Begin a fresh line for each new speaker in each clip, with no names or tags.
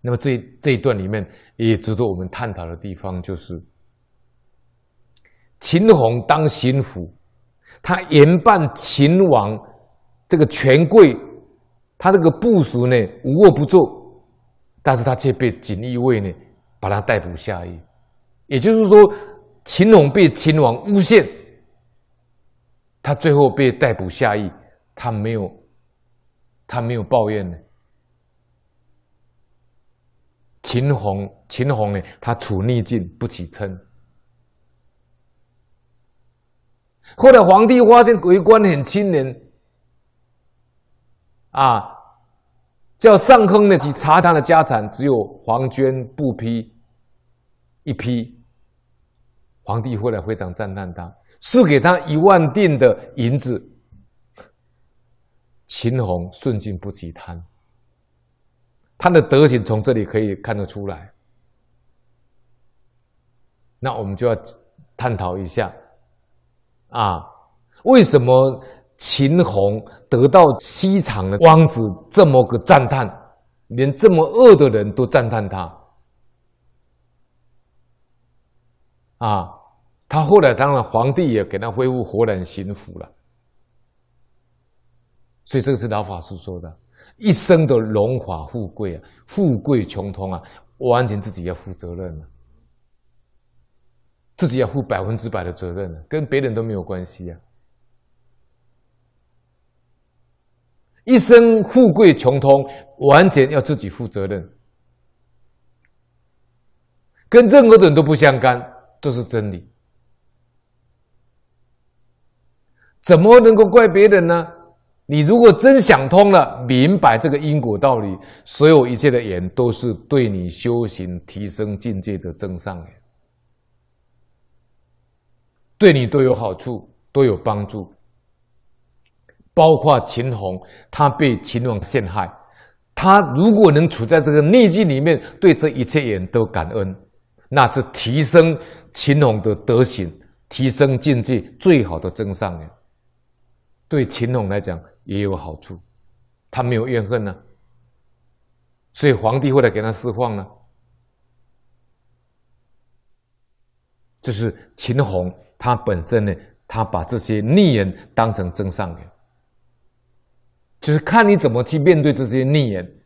那么这这一段里面也值得我们探讨的地方就是，秦红当巡抚，他严办秦王这个权贵，他这个部属呢无恶不作，但是他却被锦衣卫呢把他逮捕下狱，也就是说秦红被秦王诬陷，他最后被逮捕下狱，他没有他没有抱怨呢。秦红，秦红呢？他处逆境不起称。后来皇帝发现为官很清廉，啊，叫上亨呢去查他的家产，只有黄绢布匹一批。皇帝后来非常赞叹他，赐给他一万锭的银子。秦红顺境不起贪。他的德行从这里可以看得出来，那我们就要探讨一下，啊，为什么秦红得到西厂的光子这么个赞叹，连这么恶的人都赞叹他，啊，他后来当然皇帝也给他恢复活人行服了，所以这个是老法师说的。一生的荣华富贵啊，富贵穷通啊，完全自己要负责任了，自己要负百分之百的责任了，跟别人都没有关系呀。一生富贵穷通，完全要自己负责任，跟任何人都不相干，这是真理。怎么能够怪别人呢？你如果真想通了，明白这个因果道理，所有一切的缘都是对你修行、提升境界的增上缘，对你都有好处，都有帮助。包括秦红，他被秦王陷害，他如果能处在这个逆境里面，对这一切缘都感恩，那是提升秦红的德行、提升境界最好的增上缘。对秦统来讲也有好处，他没有怨恨呢，所以皇帝后来给他释放了。这是秦红他本身呢，他把这些逆人当成真善人，就是看你怎么去面对这些逆人，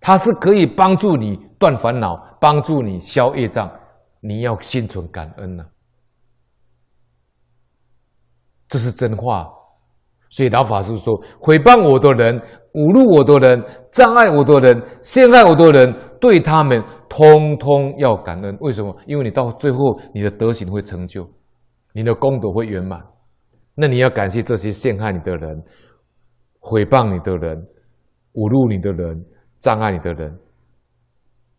他是可以帮助你断烦恼，帮助你消业障，你要心存感恩呢，这是真话。所以老法师说：诽谤我的人、侮辱我的人、障碍我的人、陷害我的人，对他们通通要感恩。为什么？因为你到最后，你的德行会成就，你的功德会圆满。那你要感谢这些陷害你的人、诽谤你的人、侮辱你的人、障碍你的人，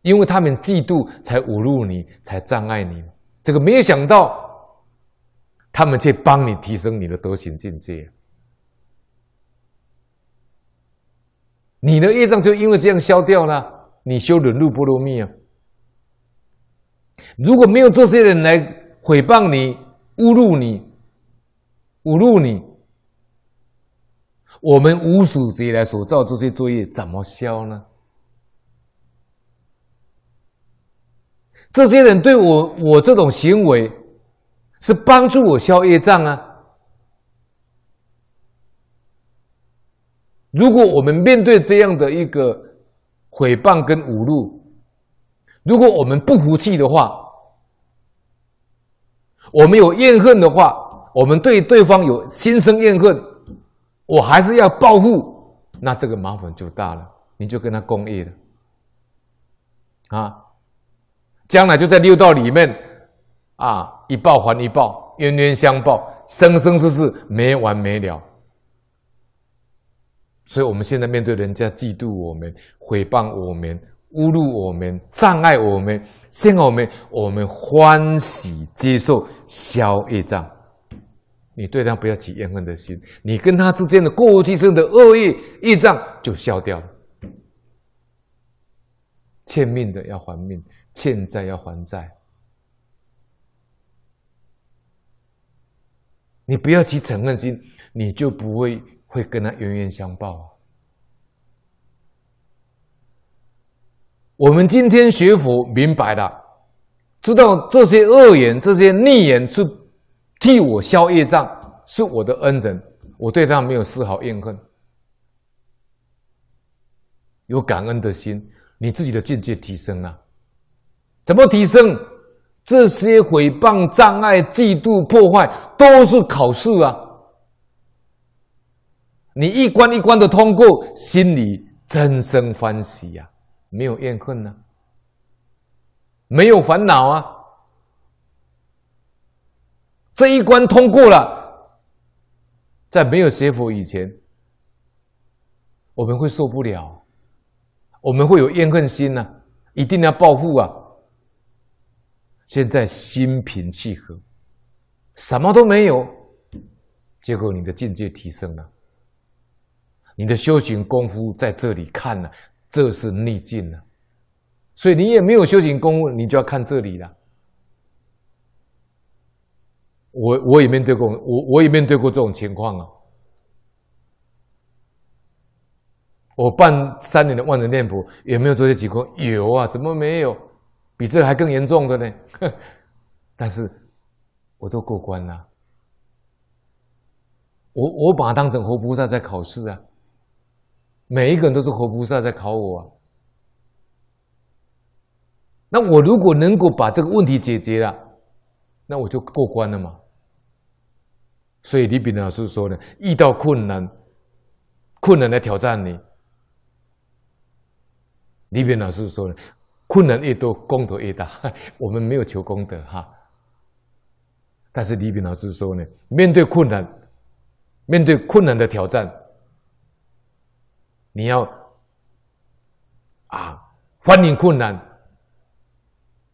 因为他们嫉妒，才侮辱你，才障碍你。这个没有想到，他们却帮你提升你的德行境界。你的业障就因为这样消掉了，你修忍辱波罗蜜啊！如果没有这些人来毁谤你、侮辱你、侮辱你，我们无数劫来所造这些作业怎么消呢？这些人对我我这种行为是帮助我消业障啊！如果我们面对这样的一个毁谤跟侮辱，如果我们不服气的话，我们有怨恨的话，我们对对方有心生怨恨，我还是要报复，那这个麻烦就大了，你就跟他共业了啊！将来就在六道里面啊，一报还一报，冤冤相报，生生世世没完没了。所以，我们现在面对人家嫉妒我们、诽谤我们、侮辱我们、障碍我们、陷害我们，我们欢喜接受消业障。你对他不要起怨恨的心，你跟他之间的过去生的恶意业障就消掉了。欠命的要还命，欠债要还债。你不要起嗔恨心，你就不会。会跟他冤冤相报啊！我们今天学佛明白了，知道这些恶言、这些逆言是替我消业障，是我的恩人，我对他没有丝毫怨恨，有感恩的心，你自己的境界提升了，怎么提升？这些诽谤、障碍、嫉妒、破坏，都是考试啊！你一关一关的通过，心里真生欢喜呀，没有怨恨呢，没有烦恼啊。这一关通过了，在没有学佛以前，我们会受不了，我们会有怨恨心呢，一定要报复啊。现在心平气和，什么都没有，结果你的境界提升了。你的修行功夫在这里看了，这是逆境了，所以你也没有修行功夫，你就要看这里了。我我也面对过，我我也面对过这种情况啊。我办三年的万人念佛，有没有这些情况？有啊？怎么没有？比这还更严重的呢？但是我都过关了。我我把它当成活菩萨在考试啊。每一个人都是活菩萨在考我，啊。那我如果能够把这个问题解决了，那我就过关了嘛。所以李炳老师说呢，遇到困难，困难来挑战你。李炳老师说呢，困难越多，功德越大。我们没有求功德哈，但是李炳老师说呢，面对困难，面对困难的挑战。你要啊，欢迎困难，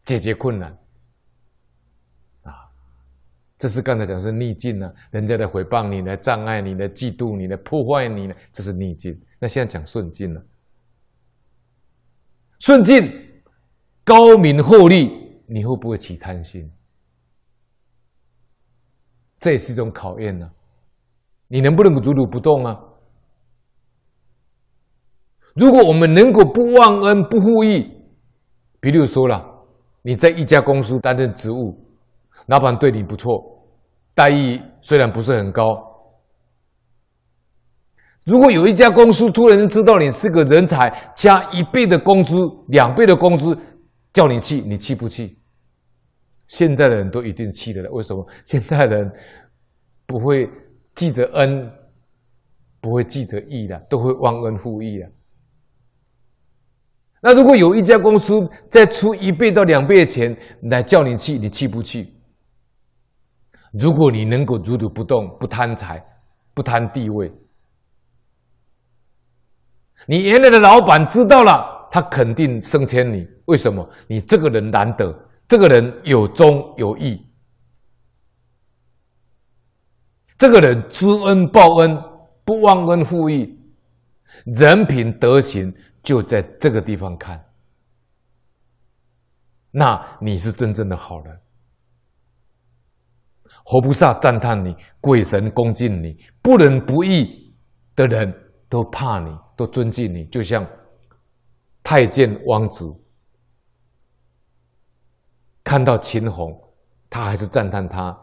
解决困难啊！这是刚才讲是逆境呢，人家的回谤，你的障碍，你的嫉妒，你的破坏，你呢？这是逆境。那现在讲顺境了，顺境高明获利，你会不会起贪心？这也是一种考验呢，你能不能如如不动啊？如果我们能够不忘恩不负义，比如说了，你在一家公司担任职务，老板对你不错，待遇虽然不是很高。如果有一家公司突然知道你是个人才，加一倍的工资、两倍的工资，叫你去，你去不去？现在的人都一定去的了。为什么现在的人不会记着恩，不会记着义的，都会忘恩负义的？那如果有一家公司再出一倍到两倍的钱来叫你去，你去不去？如果你能够如如不动，不贪财，不贪地位，你原来的老板知道了，他肯定升迁你。为什么？你这个人难得，这个人有忠有义，这个人知恩报恩，不忘恩负义，人品德行。就在这个地方看，那你是真正的好人，活菩萨赞叹你，鬼神恭敬你，不仁不义的人都怕你，都尊敬你。就像太监王子看到秦红，他还是赞叹他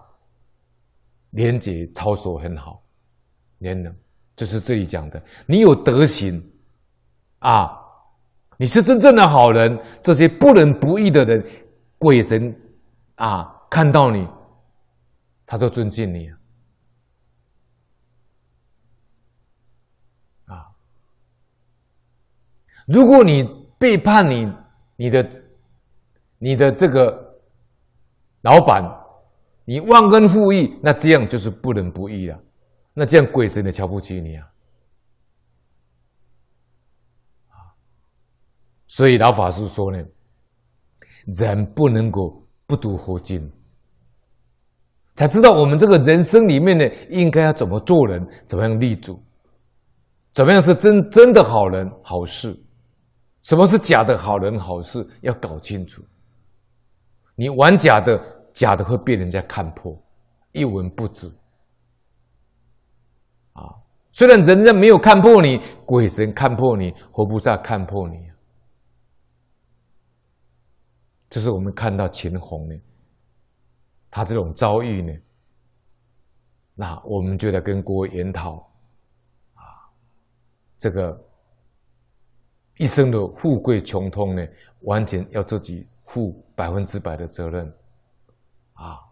廉洁操守很好，廉能，就是这里讲的，你有德行。啊，你是真正的好人，这些不仁不义的人，鬼神啊，看到你，他都尊敬你。啊，如果你背叛你你的你的这个老板，你忘恩负义，那这样就是不仁不义了，那这样鬼神也瞧不起你啊。所以老法师说呢，人不能够不读佛经，才知道我们这个人生里面呢，应该要怎么做人，怎么样立足，怎么样是真真的好人好事，什么是假的好人好事要搞清楚。你玩假的，假的会被人家看破，一文不值。啊，虽然人家没有看破你，鬼神看破你，活菩萨看破你。就是我们看到秦红呢，他这种遭遇呢，那我们就来跟各位研讨，啊，这个一生的富贵穷通呢，完全要自己负百分之百的责任，啊。